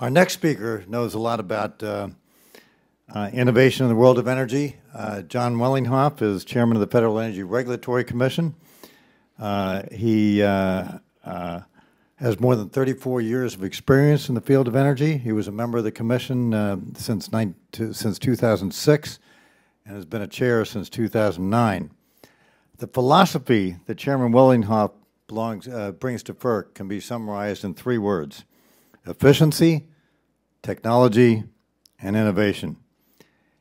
Our next speaker knows a lot about uh, uh, innovation in the world of energy. Uh, John Wellinghoff is chairman of the Federal Energy Regulatory Commission. Uh, he uh, uh, has more than 34 years of experience in the field of energy. He was a member of the commission since, to, since 2006 and has been a chair since 2009. The philosophy that Chairman Wellinghoff belongs, brings to FERC can be summarized in three words efficiency, technology, and innovation.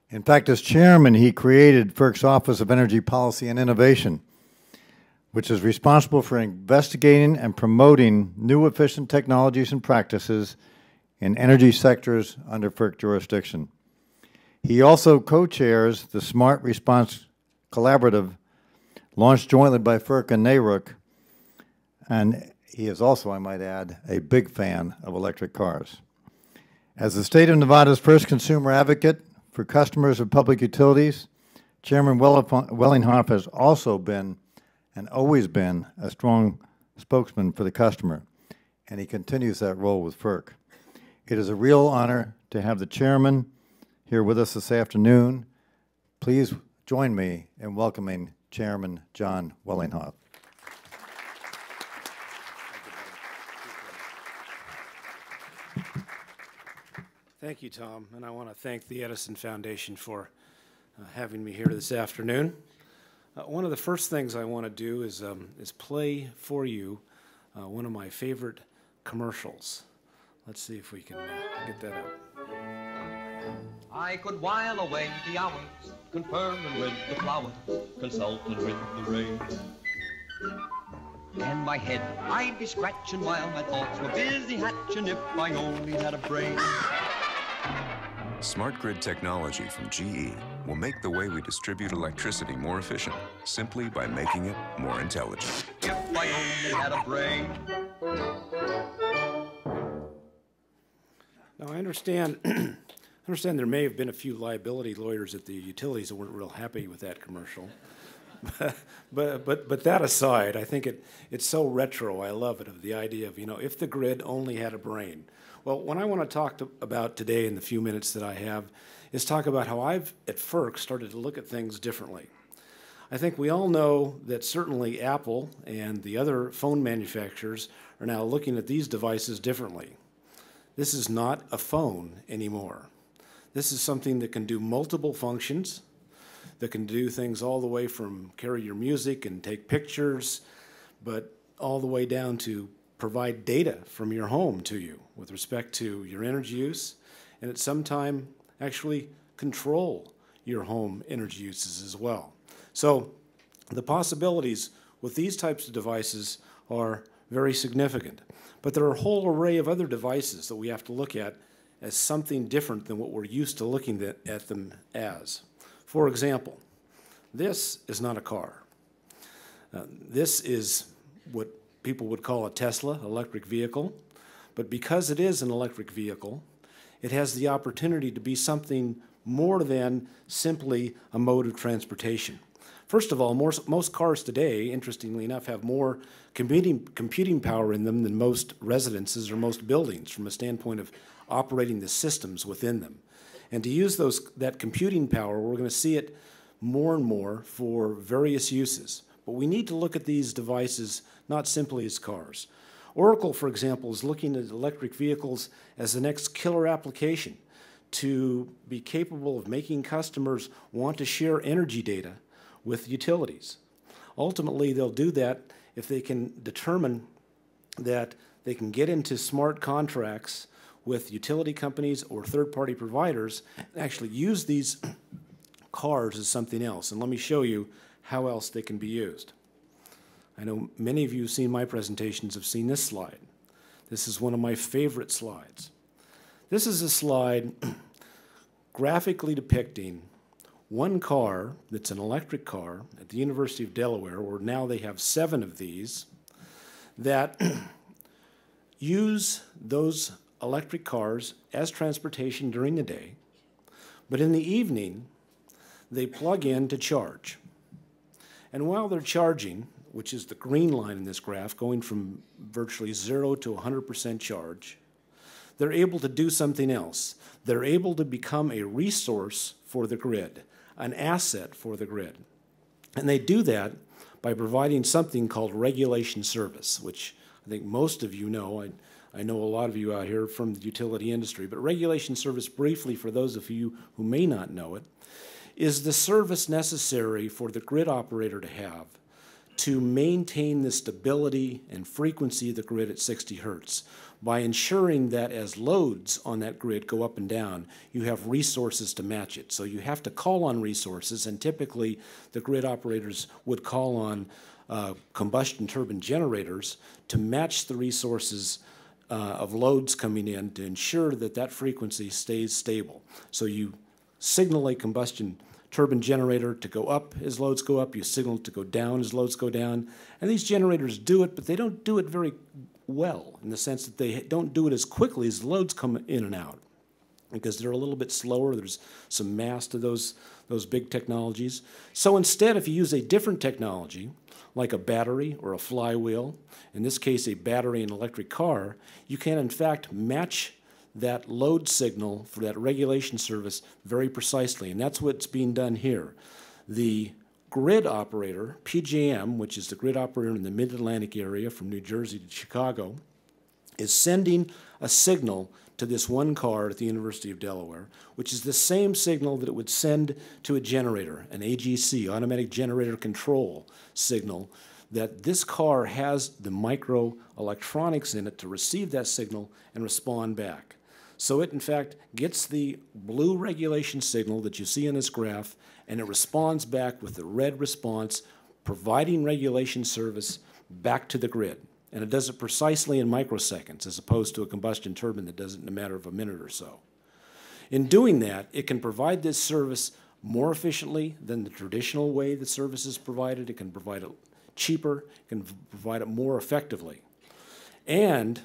In fact, as chairman, he created FERC's Office of Energy Policy and Innovation, which is responsible for investigating and promoting new efficient technologies and practices in energy sectors under FERC jurisdiction. He also co-chairs the Smart Response Collaborative, launched jointly by FERC and NARUC, an he is also, I might add, a big fan of electric cars. As the state of Nevada's first consumer advocate for customers of public utilities, Chairman Wellinghoff has also been and always been a strong spokesman for the customer, and he continues that role with FERC. It is a real honor to have the chairman here with us this afternoon. Please join me in welcoming Chairman John Wellinghoff. Thank you, Tom. And I want to thank the Edison Foundation for uh, having me here this afternoon. Uh, one of the first things I want to do is, um, is play for you uh, one of my favorite commercials. Let's see if we can uh, get that up. I could while away the hours, conferring with the flowers, consulting with the rain. And my head, I'd be scratching while my thoughts were busy hatching if I only had a brain. Ah! Smart grid technology from GE will make the way we distribute electricity more efficient simply by making it more intelligent. If had a brain. Now I understand, I understand there may have been a few liability lawyers at the utilities that weren't real happy with that commercial. but, but, but that aside, I think it, it's so retro. I love it of the idea of, you know, if the grid only had a brain. Well, what I want to talk to, about today in the few minutes that I have is talk about how I've, at FERC, started to look at things differently. I think we all know that certainly Apple and the other phone manufacturers are now looking at these devices differently. This is not a phone anymore. This is something that can do multiple functions, that can do things all the way from carry your music and take pictures, but all the way down to provide data from your home to you with respect to your energy use, and at some time actually control your home energy uses as well. So the possibilities with these types of devices are very significant. But there are a whole array of other devices that we have to look at as something different than what we're used to looking at them as. For example, this is not a car. Uh, this is what people would call a Tesla electric vehicle. But because it is an electric vehicle, it has the opportunity to be something more than simply a mode of transportation. First of all, more, most cars today, interestingly enough, have more computing, computing power in them than most residences or most buildings from a standpoint of operating the systems within them. And to use those, that computing power, we're going to see it more and more for various uses. But we need to look at these devices not simply as cars. Oracle, for example, is looking at electric vehicles as the next killer application to be capable of making customers want to share energy data with utilities. Ultimately, they'll do that if they can determine that they can get into smart contracts with utility companies or third-party providers and actually use these cars as something else. And let me show you how else they can be used. I know many of you who've seen my presentations have seen this slide. This is one of my favorite slides. This is a slide graphically depicting one car that's an electric car at the University of Delaware, where now they have seven of these, that use those electric cars as transportation during the day, but in the evening, they plug in to charge. And while they're charging, which is the green line in this graph, going from virtually zero to 100% charge, they're able to do something else. They're able to become a resource for the grid, an asset for the grid. And they do that by providing something called regulation service, which I think most of you know. I, I know a lot of you out here from the utility industry, but regulation service, briefly, for those of you who may not know it, is the service necessary for the grid operator to have to maintain the stability and frequency of the grid at 60 hertz by ensuring that as loads on that grid go up and down, you have resources to match it. So you have to call on resources, and typically the grid operators would call on uh, combustion turbine generators to match the resources uh, of loads coming in to ensure that that frequency stays stable. So you signal a combustion turbine generator to go up as loads go up, you signal to go down as loads go down. And these generators do it, but they don't do it very well in the sense that they don't do it as quickly as loads come in and out because they're a little bit slower. There's some mass to those, those big technologies. So instead, if you use a different technology, like a battery or a flywheel, in this case, a battery in an electric car, you can in fact match that load signal for that regulation service very precisely, and that's what's being done here. The grid operator, PJM, which is the grid operator in the mid-Atlantic area from New Jersey to Chicago, is sending a signal to this one car at the University of Delaware, which is the same signal that it would send to a generator, an AGC, automatic generator control signal, that this car has the microelectronics in it to receive that signal and respond back. So it, in fact, gets the blue regulation signal that you see in this graph, and it responds back with the red response, providing regulation service back to the grid. And it does it precisely in microseconds, as opposed to a combustion turbine that does it in a matter of a minute or so. In doing that, it can provide this service more efficiently than the traditional way the service is provided. It can provide it cheaper, it can provide it more effectively. And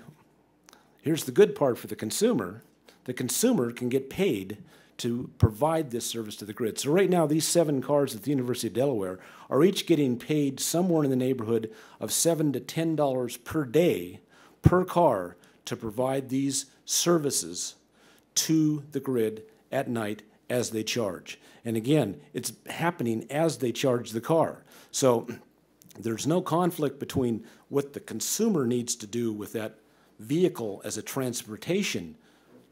Here's the good part for the consumer. The consumer can get paid to provide this service to the grid. So right now, these seven cars at the University of Delaware are each getting paid somewhere in the neighborhood of seven to ten dollars per day per car to provide these services to the grid at night as they charge. And again, it's happening as they charge the car. So there's no conflict between what the consumer needs to do with that vehicle as a transportation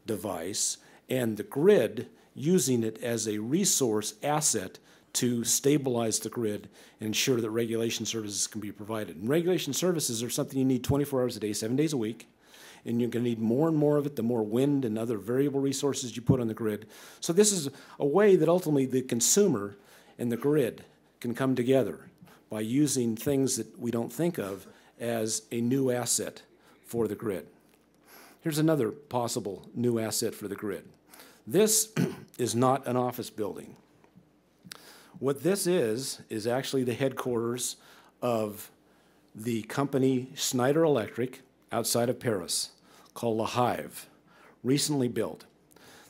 device and the grid using it as a resource asset to stabilize the grid and ensure that regulation services can be provided. And regulation services are something you need 24 hours a day, seven days a week, and you're going to need more and more of it the more wind and other variable resources you put on the grid. So, this is a way that ultimately the consumer and the grid can come together by using things that we don't think of as a new asset for the grid. Here's another possible new asset for the grid. This is not an office building. What this is, is actually the headquarters of the company Schneider Electric outside of Paris called La Hive, recently built.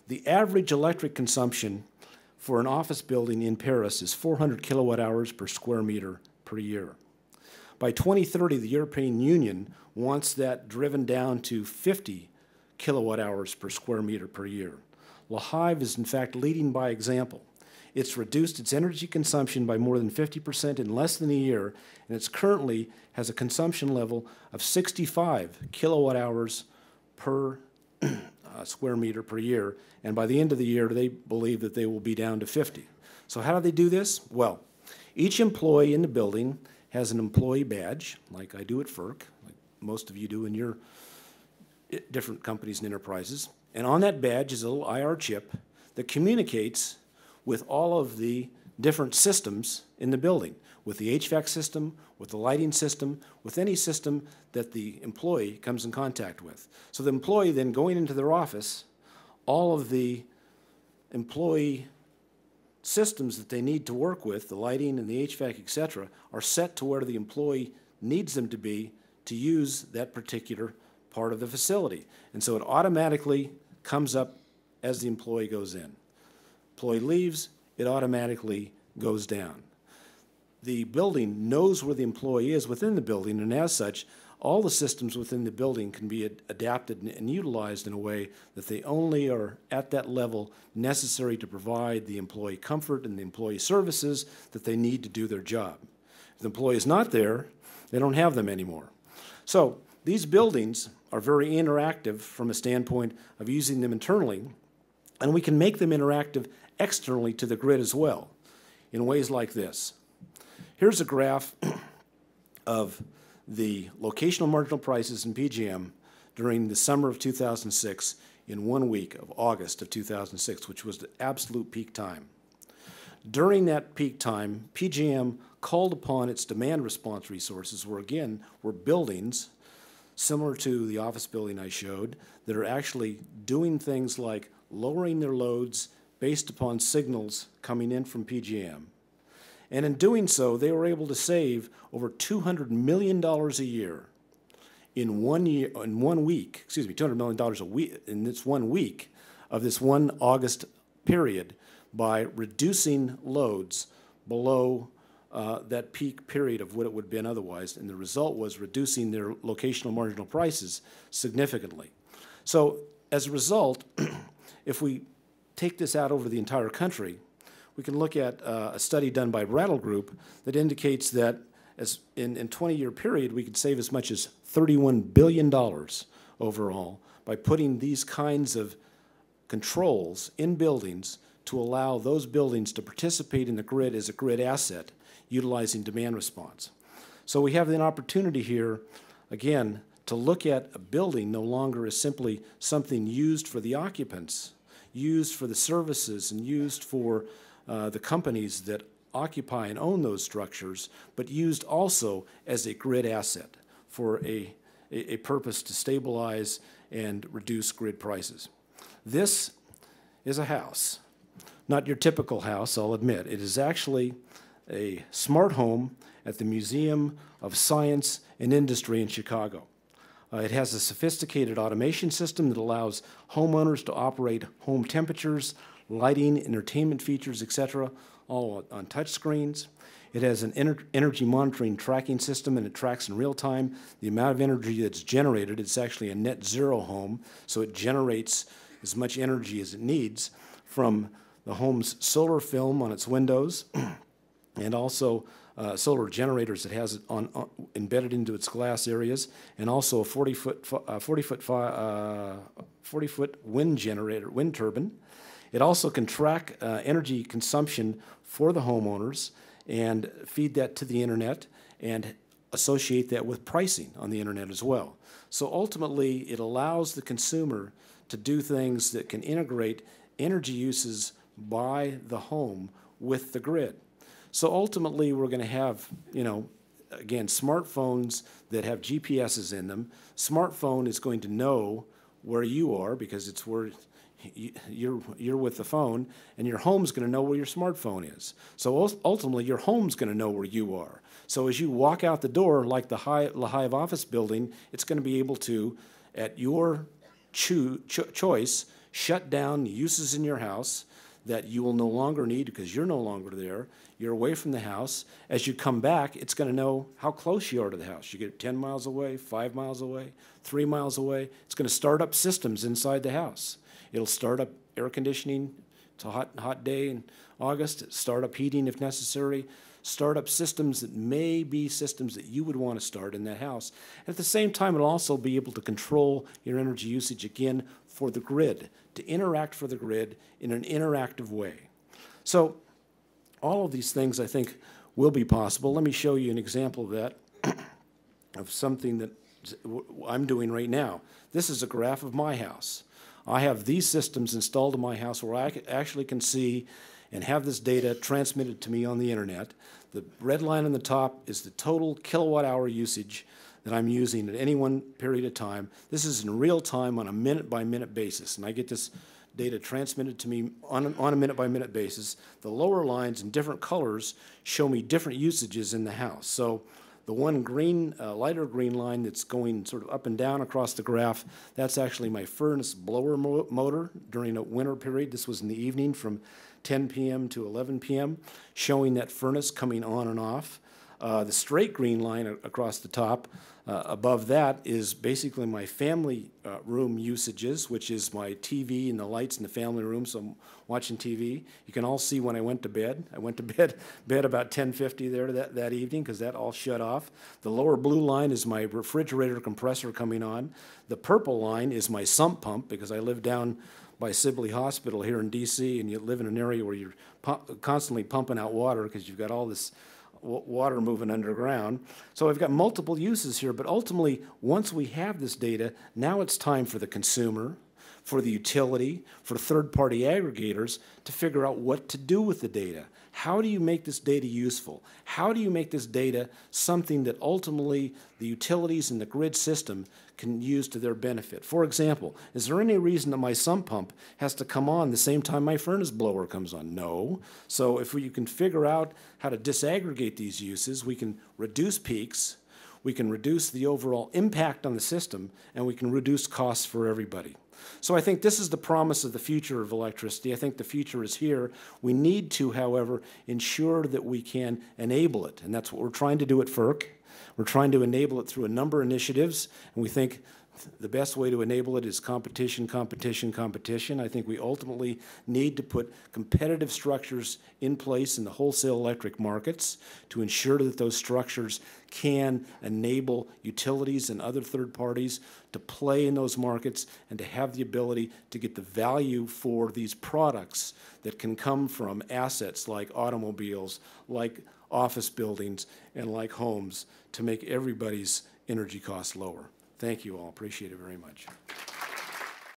The average electric consumption for an office building in Paris is 400 kilowatt hours per square meter per year. By 2030, the European Union wants that driven down to 50 kilowatt hours per square meter per year. Lahive is in fact leading by example. It's reduced its energy consumption by more than 50% in less than a year, and it currently has a consumption level of 65 kilowatt hours per uh, square meter per year. And by the end of the year, they believe that they will be down to 50. So how do they do this? Well, each employee in the building has an employee badge, like I do at FERC, like most of you do in your eh, different companies and enterprises. And on that badge is a little IR chip that communicates with all of the different systems in the building, with the HVAC system, with the lighting system, with any system that the employee comes in contact with. So the employee then going into their office, all of the employee systems that they need to work with, the lighting and the HVAC, et cetera, are set to where the employee needs them to be to use that particular part of the facility. And so it automatically comes up as the employee goes in. Employee leaves, it automatically goes down. The building knows where the employee is within the building, and as such, all the systems within the building can be ad adapted and, and utilized in a way that they only are at that level necessary to provide the employee comfort and the employee services that they need to do their job. If the employee is not there, they don't have them anymore. So these buildings are very interactive from a standpoint of using them internally, and we can make them interactive externally to the grid as well in ways like this. Here's a graph of the locational marginal prices in PGM during the summer of 2006 in one week of August of 2006, which was the absolute peak time. During that peak time, PGM called upon its demand response resources, where again were buildings similar to the office building I showed that are actually doing things like lowering their loads based upon signals coming in from PGM and in doing so, they were able to save over $200 million a year in one year, in one week, excuse me, $200 million a week, in this one week of this one August period by reducing loads below uh, that peak period of what it would have been otherwise. And the result was reducing their locational marginal prices significantly. So as a result, if we take this out over the entire country, we can look at uh, a study done by Rattle Group that indicates that as in, a 20 year period, we could save as much as $31 billion overall by putting these kinds of controls in buildings to allow those buildings to participate in the grid as a grid asset utilizing demand response. So we have an opportunity here, again, to look at a building no longer as simply something used for the occupants, used for the services, and used for uh, the companies that occupy and own those structures, but used also as a grid asset for a, a, a purpose to stabilize and reduce grid prices. This is a house, not your typical house, I'll admit. It is actually a smart home at the Museum of Science and Industry in Chicago. Uh, it has a sophisticated automation system that allows homeowners to operate home temperatures, lighting, entertainment features, etc., all on touch screens. It has an ener energy monitoring tracking system and it tracks in real time the amount of energy that's generated. It's actually a net zero home, so it generates as much energy as it needs from the home's solar film on its windows and also uh, solar generators it has on, on, embedded into its glass areas and also a 40 foot, uh, 40 foot, uh, 40 foot wind generator, wind turbine it also can track uh, energy consumption for the homeowners and feed that to the internet and associate that with pricing on the internet as well. So ultimately, it allows the consumer to do things that can integrate energy uses by the home with the grid. So ultimately, we're going to have, you know, again, smartphones that have GPSs in them. Smartphone is going to know where you are because it's where you're, you're with the phone, and your home's going to know where your smartphone is. So ultimately, your home's going to know where you are. So as you walk out the door, like the Hive office building, it's going to be able to, at your cho cho choice, shut down uses in your house that you will no longer need because you're no longer there. You're away from the house. As you come back, it's going to know how close you are to the house. You get 10 miles away, 5 miles away, 3 miles away. It's going to start up systems inside the house. It'll start up air conditioning. It's a hot, hot day in August. Start up heating if necessary. Start up systems that may be systems that you would want to start in that house. At the same time, it'll also be able to control your energy usage again for the grid, to interact for the grid in an interactive way. So all of these things, I think, will be possible. Let me show you an example of that, of something that I'm doing right now. This is a graph of my house. I have these systems installed in my house where I actually can see and have this data transmitted to me on the internet. The red line on the top is the total kilowatt hour usage that I'm using at any one period of time. This is in real time on a minute by minute basis, and I get this data transmitted to me on, on a minute by minute basis. The lower lines in different colors show me different usages in the house. So the one green, uh, lighter green line that's going sort of up and down across the graph, that's actually my furnace blower mo motor during a winter period. This was in the evening from 10 p.m. to 11 p.m., showing that furnace coming on and off. Uh, the straight green line across the top, uh, above that is basically my family uh, room usages, which is my TV and the lights in the family room, so I'm watching TV. You can all see when I went to bed. I went to bed, bed about 10.50 there that, that evening because that all shut off. The lower blue line is my refrigerator compressor coming on. The purple line is my sump pump because I live down by Sibley Hospital here in D.C. and you live in an area where you're pu constantly pumping out water because you've got all this – water moving underground. So we've got multiple uses here, but ultimately, once we have this data, now it's time for the consumer, for the utility, for third-party aggregators to figure out what to do with the data. How do you make this data useful? How do you make this data something that ultimately the utilities and the grid system can use to their benefit? For example, is there any reason that my sump pump has to come on the same time my furnace blower comes on? No. So if we, you can figure out how to disaggregate these uses, we can reduce peaks, we can reduce the overall impact on the system, and we can reduce costs for everybody. So I think this is the promise of the future of electricity. I think the future is here. We need to, however, ensure that we can enable it, and that's what we're trying to do at FERC. We're trying to enable it through a number of initiatives, and we think the best way to enable it is competition, competition, competition. I think we ultimately need to put competitive structures in place in the wholesale electric markets to ensure that those structures can enable utilities and other third parties to play in those markets and to have the ability to get the value for these products that can come from assets like automobiles, like office buildings, and like homes to make everybody's energy costs lower. Thank you all. Appreciate it very much.